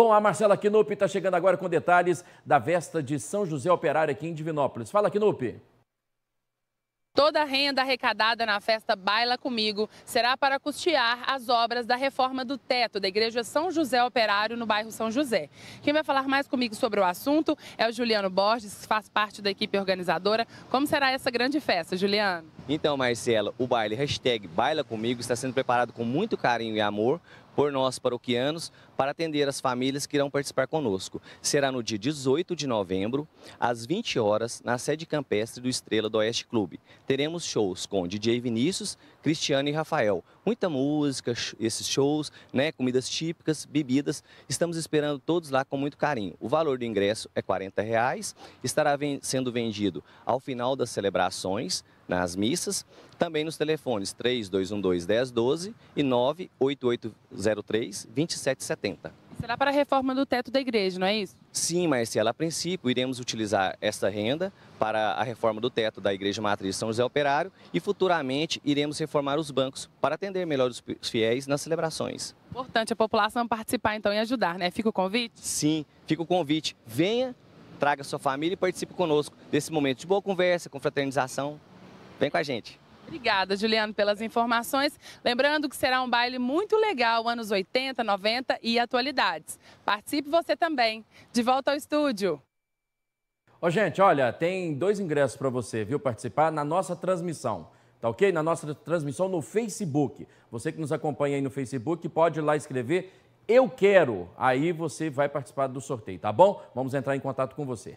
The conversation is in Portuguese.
Bom, a Marcela Knupp está chegando agora com detalhes da festa de São José Operário aqui em Divinópolis. Fala, Knupp. Toda a renda arrecadada na festa Baila Comigo será para custear as obras da reforma do teto da Igreja São José Operário, no bairro São José. Quem vai falar mais comigo sobre o assunto é o Juliano Borges, que faz parte da equipe organizadora. Como será essa grande festa, Juliano? Então, Marcela, o baile hashtag Baila Comigo está sendo preparado com muito carinho e amor por nós paroquianos para atender as famílias que irão participar conosco. Será no dia 18 de novembro, às 20 horas, na sede campestre do Estrela do Oeste Clube. Teremos shows com DJ Vinícius, Cristiano e Rafael. Muita música, esses shows, né, comidas típicas, bebidas. Estamos esperando todos lá com muito carinho. O valor do ingresso é R$ reais, estará sendo vendido ao final das celebrações, nas missas, também nos telefones 3212 1012 e 988 03 2770. Será para a reforma do teto da igreja, não é isso? Sim, Marcela. A princípio, iremos utilizar essa renda para a reforma do teto da Igreja Matriz São José Operário e futuramente iremos reformar os bancos para atender melhor os fiéis nas celebrações. Importante a população participar então e ajudar, né? Fica o convite? Sim, fica o convite. Venha, traga sua família e participe conosco desse momento de boa conversa, confraternização. Vem com a gente. Obrigada, Juliano, pelas informações. Lembrando que será um baile muito legal, anos 80, 90 e atualidades. Participe você também. De volta ao estúdio. Ô, gente, olha, tem dois ingressos para você, viu, participar na nossa transmissão. Tá ok? Na nossa transmissão no Facebook. Você que nos acompanha aí no Facebook pode ir lá escrever Eu Quero. Aí você vai participar do sorteio, tá bom? Vamos entrar em contato com você.